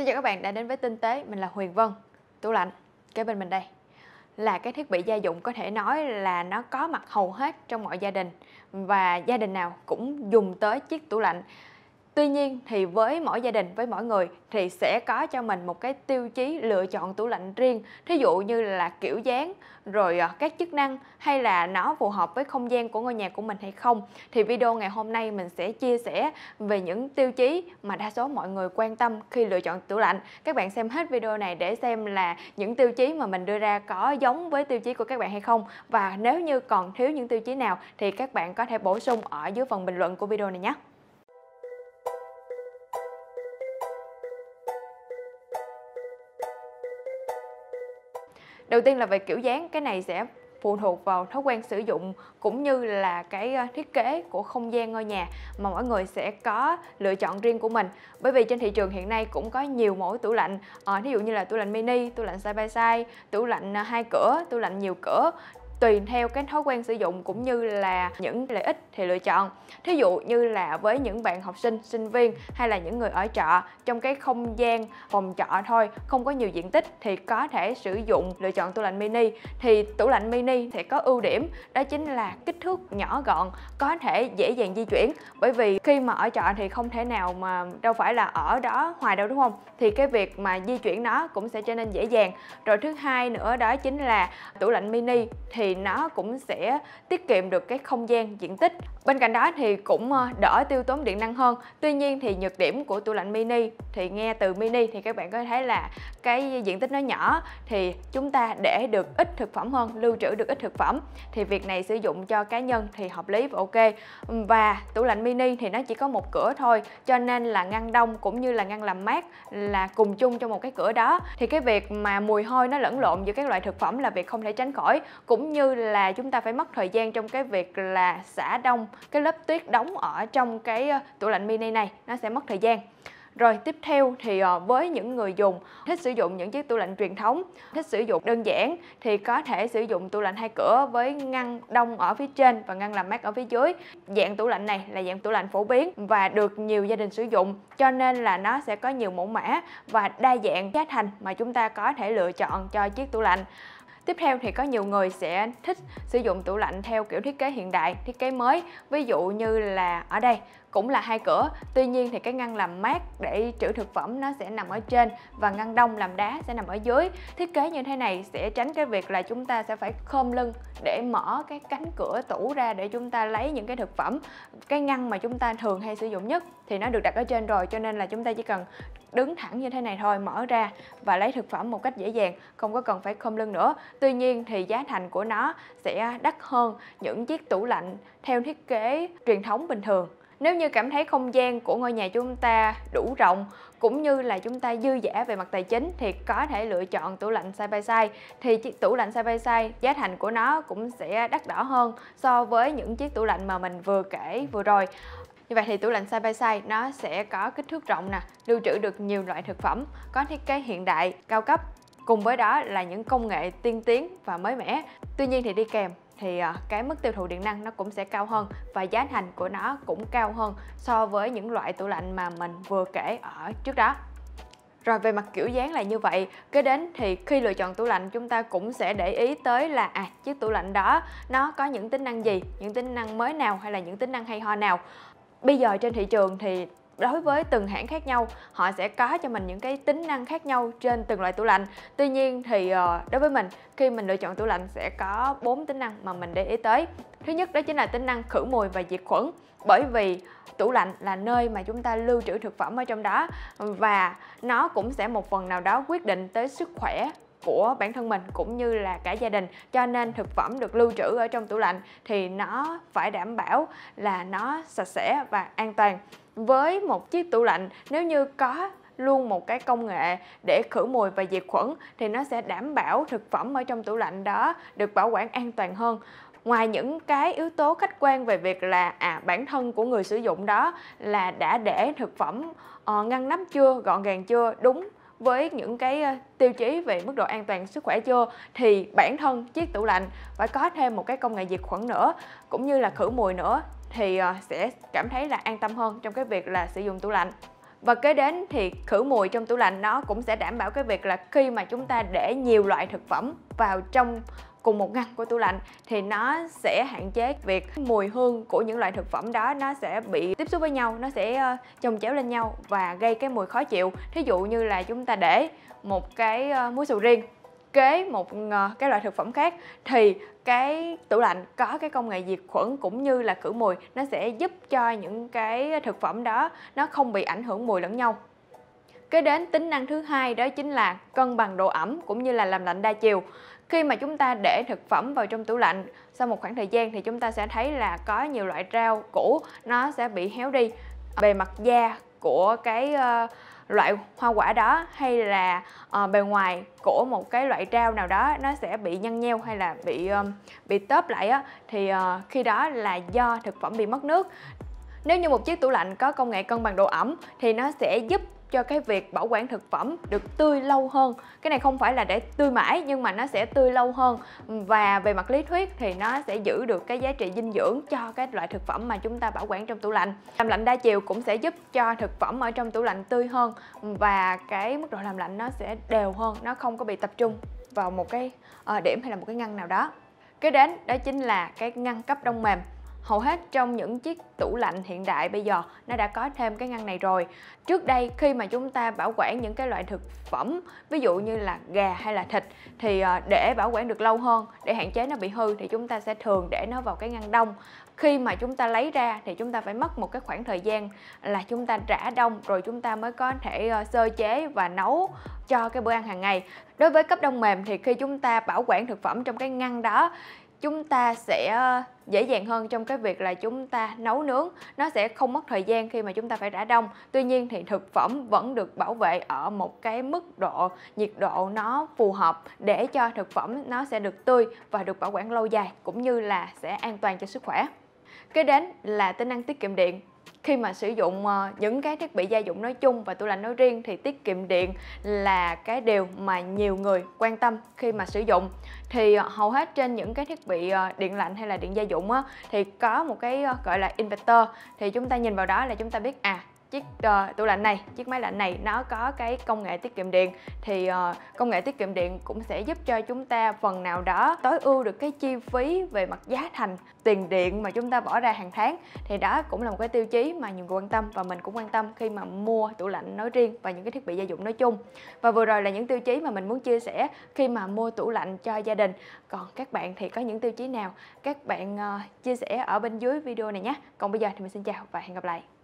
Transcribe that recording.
Xin chào các bạn đã đến với Tinh tế, mình là Huyền Vân Tủ lạnh, kế bên mình đây Là cái thiết bị gia dụng có thể nói là nó có mặt hầu hết trong mọi gia đình Và gia đình nào cũng dùng tới chiếc tủ lạnh Tuy nhiên thì với mỗi gia đình, với mỗi người thì sẽ có cho mình một cái tiêu chí lựa chọn tủ lạnh riêng. Thí dụ như là kiểu dáng, rồi ờ, các chức năng hay là nó phù hợp với không gian của ngôi nhà của mình hay không. Thì video ngày hôm nay mình sẽ chia sẻ về những tiêu chí mà đa số mọi người quan tâm khi lựa chọn tủ lạnh. Các bạn xem hết video này để xem là những tiêu chí mà mình đưa ra có giống với tiêu chí của các bạn hay không và nếu như còn thiếu những tiêu chí nào thì các bạn có thể bổ sung ở dưới phần bình luận của video này nhé. đầu tiên là về kiểu dáng cái này sẽ phụ thuộc vào thói quen sử dụng cũng như là cái ờ, thiết kế của không gian ngôi nhà mà mọi người sẽ có lựa chọn riêng của mình bởi vì trên thị trường hiện nay cũng có nhiều mẫu tủ lạnh à, thí dụ như là tủ lạnh mini tủ lạnh side by side tủ lạnh ờ, hai cửa tủ lạnh nhiều cửa tùy theo cái thói quen sử dụng cũng như là những lợi ích thì lựa chọn thí dụ như là với những bạn học sinh sinh viên hay là những người ở trọ trong cái không gian phòng trọ thôi không có nhiều diện tích thì có thể sử dụng lựa chọn tủ lạnh mini thì tủ lạnh mini sẽ có ưu điểm đó chính là kích thước nhỏ gọn có thể dễ dàng di chuyển bởi vì khi mà ở trọ thì không thể nào mà đâu phải là ở đó hoài đâu đúng không thì cái việc mà di chuyển nó cũng sẽ trở nên dễ dàng rồi thứ hai nữa đó chính là tủ lạnh mini thì nó cũng sẽ tiết kiệm được cái không gian diện tích bên cạnh đó thì cũng ờ, đỡ tiêu tốn điện năng hơn tuy nhiên thì nhược điểm của tủ lạnh mini thì nghe từ mini thì các bạn có thấy là cái diện tích nó nhỏ thì chúng ta để được ít thực phẩm hơn lưu trữ được ít thực phẩm thì việc này sử dụng cho cá nhân thì hợp lý và ok và tủ lạnh mini thì nó chỉ có một cửa thôi cho nên là ngăn đông cũng như là ngăn làm mát là cùng chung trong một cái cửa đó thì cái việc mà mùi hôi nó lẫn lộn giữa các loại thực phẩm là việc không thể tránh khỏi cũng như như là chúng ta phải mất thời gian trong cái việc là xả đông cái lớp tuyết đóng ở trong cái ờ, tủ lạnh mini này nó sẽ mất thời gian rồi tiếp theo thì ờ, với những người dùng thích sử dụng những chiếc tủ lạnh truyền thống, thích sử dụng đơn giản thì có thể sử dụng tủ lạnh hai cửa với ngăn đông ở phía trên và ngăn làm mát ở phía dưới. Dạng tủ lạnh này là dạng tủ lạnh phổ biến và được nhiều gia đình sử dụng cho nên là nó sẽ có nhiều mẫu mã và đa dạng giá thành mà chúng ta có thể lựa chọn cho chiếc tủ lạnh. Tiếp theo thì có nhiều người sẽ thích sử dụng tủ lạnh theo kiểu thiết kế hiện đại, thiết kế mới. Ví dụ như là ở đây cũng là hai cửa tuy nhiên thì cái ngăn làm mát để trữ thực phẩm nó sẽ nằm ở trên và ngăn đông làm đá sẽ nằm ở dưới thiết kế như thế này sẽ tránh cái việc là chúng ta sẽ phải khom lưng để mở cái cánh cửa tủ ra để chúng ta lấy những cái thực phẩm cái ngăn mà chúng ta thường hay sử dụng nhất thì nó được đặt ở trên rồi cho nên là chúng ta chỉ cần đứng thẳng như thế này thôi mở ra và lấy thực phẩm một cách dễ dàng không có cần phải khom lưng nữa tuy nhiên thì giá thành của nó sẽ đắt hơn những chiếc tủ lạnh theo thiết kế truyền thống bình thường nếu như cảm thấy không gian của ngôi nhà chúng ta đủ rộng cũng như là chúng ta dư giả về mặt tài chính thì có thể lựa chọn tủ lạnh side by side thì chiếc tủ lạnh side by side giá thành của nó cũng sẽ đắt đỏ hơn so với những chiếc tủ lạnh mà mình vừa kể vừa rồi như vậy thì tủ lạnh side by side nó sẽ có kích thước rộng nè, lưu trữ được nhiều loại thực phẩm, có thiết kế hiện đại, cao cấp, cùng với đó là những công nghệ tiên tiến và mới mẻ. Tuy nhiên thì đi kèm thì à, cái mức tiêu thụ điện năng nó cũng sẽ cao hơn và giá thành của nó cũng cao hơn so với những loại tủ lạnh mà mình vừa kể ở trước đó rồi về mặt kiểu dáng là như vậy kế đến thì khi lựa chọn tủ lạnh chúng ta cũng sẽ để ý tới là à chiếc tủ lạnh đó nó có những tính năng gì những tính năng mới nào hay là những tính năng hay ho nào bây giờ trên thị trường thì đối với từng hãng khác nhau họ sẽ có cho mình những cái tính năng khác nhau trên từng loại tủ lạnh tuy nhiên thì ờ, đối với mình khi mình lựa chọn tủ lạnh sẽ có 4 tính năng mà mình để ý tới thứ nhất đó chính là tính năng khử mùi và diệt khuẩn bởi vì tủ lạnh là nơi mà chúng ta lưu trữ thực phẩm ở trong đó và nó cũng sẽ một phần nào đó quyết định tới sức khỏe của bản thân mình cũng như là cả gia đình cho nên thực phẩm được lưu trữ ở trong tủ lạnh thì nó phải đảm bảo là nó sạch sẽ và an toàn với một chiếc tủ lạnh nếu như có luôn một cái công nghệ để khử mùi và diệt khuẩn thì nó sẽ đảm bảo thực phẩm ở trong tủ lạnh đó được bảo quản an toàn hơn ngoài những cái yếu tố khách quan về việc là à bản thân của người sử dụng đó là đã để thực phẩm uh, ngăn nắp chưa gọn gàng chưa đúng với những cái ờ, tiêu chí về mức độ an toàn sức khỏe chưa thì bản thân chiếc tủ lạnh phải có thêm một cái công nghệ diệt khuẩn nữa cũng như là khử mùi nữa thì ờ, sẽ cảm thấy là an tâm hơn trong cái việc là sử dụng tủ lạnh và kế đến thì khử mùi trong tủ lạnh nó cũng sẽ đảm bảo cái việc là khi mà chúng ta để nhiều loại thực phẩm vào trong cùng một ngăn của tủ lạnh thì nó sẽ hạn chế việc mùi hương của những loại thực phẩm đó nó sẽ bị tiếp xúc với nhau nó sẽ ờ, chồng chéo lên nhau và gây cái mùi khó chịu thí dụ như là chúng ta để một cái ờ, muối sầu riêng kế một ờ, cái loại thực phẩm khác thì cái tủ lạnh có cái công nghệ diệt khuẩn cũng như là khử mùi nó sẽ giúp cho những cái thực phẩm đó nó không bị ảnh hưởng mùi lẫn nhau Kế đến tính năng thứ hai đó chính là cân bằng độ ẩm cũng như là làm lạnh đa chiều. Khi mà chúng ta để thực phẩm vào trong tủ lạnh, sau một khoảng thời gian thì chúng ta sẽ thấy là có nhiều loại rau củ nó sẽ bị héo đi. Bề mặt da của cái uh, loại hoa quả đó hay là uh, bề ngoài của một cái loại rau nào đó nó sẽ bị nhăn nheo hay là bị um, bị tớp lại á thì uh, khi đó là do thực phẩm bị mất nước nếu như một chiếc tủ lạnh có công nghệ cân bằng độ ẩm thì nó sẽ giúp cho cái việc bảo quản thực phẩm được tươi lâu hơn cái này không phải là để tươi mãi nhưng mà nó sẽ tươi lâu hơn và về mặt lý thuyết thì nó sẽ giữ được cái giá trị dinh dưỡng cho cái loại thực phẩm mà chúng ta bảo quản trong tủ lạnh làm lạnh đa chiều cũng sẽ giúp cho thực phẩm ở trong tủ lạnh tươi hơn và cái mức độ làm lạnh nó sẽ đều hơn nó không có bị tập trung vào một cái ờ, điểm hay là một cái ngăn nào đó kế đến đó chính là cái ngăn cấp đông mềm hầu hết trong những chiếc tủ lạnh hiện đại bây giờ nó đã có thêm cái ngăn này rồi trước đây khi mà chúng ta bảo quản những cái loại thực phẩm ví dụ như là gà hay là thịt thì ờ, để bảo quản được lâu hơn để hạn chế nó bị hư thì chúng ta sẽ thường để nó vào cái ngăn đông khi mà chúng ta lấy ra thì chúng ta phải mất một cái khoảng thời gian là chúng ta rã đông rồi chúng ta mới có thể ờ, sơ chế và nấu cho cái bữa ăn hàng ngày đối với cấp đông mềm thì khi chúng ta bảo quản thực phẩm trong cái ngăn đó chúng ta sẽ ờ, dễ dàng hơn trong cái việc là chúng ta nấu nướng nó sẽ không mất thời gian khi mà chúng ta phải rã đông tuy nhiên thì thực phẩm vẫn được bảo vệ ở một cái mức độ nhiệt độ nó phù hợp để cho thực phẩm nó sẽ được tươi và được bảo quản lâu dài cũng như là sẽ an toàn cho sức khỏe Kế đến là tính năng tiết kiệm điện khi mà sử dụng ờ, những cái thiết bị gia dụng nói chung và tủ lạnh nói riêng thì tiết kiệm điện là cái điều mà nhiều người quan tâm khi mà sử dụng thì ờ, hầu hết trên những cái thiết bị ờ, điện lạnh hay là điện gia dụng á, thì có một cái gọi là inverter thì chúng ta nhìn vào đó là chúng ta biết à chiếc uh, tủ lạnh này chiếc máy lạnh này nó có cái công nghệ tiết kiệm điện thì uh, công nghệ tiết kiệm điện cũng sẽ giúp cho chúng ta phần nào đó tối ưu được cái chi phí về mặt giá thành tiền điện mà chúng ta bỏ ra hàng tháng thì đó cũng là một cái tiêu chí mà nhiều người quan tâm và mình cũng quan tâm khi mà mua tủ lạnh nói riêng và những cái thiết bị gia dụng nói chung và vừa rồi là những tiêu chí mà mình muốn chia sẻ khi mà mua tủ lạnh cho gia đình còn các bạn thì có những tiêu chí nào các bạn uh, chia sẻ ở bên dưới video này nhé còn bây giờ thì mình xin chào và hẹn gặp lại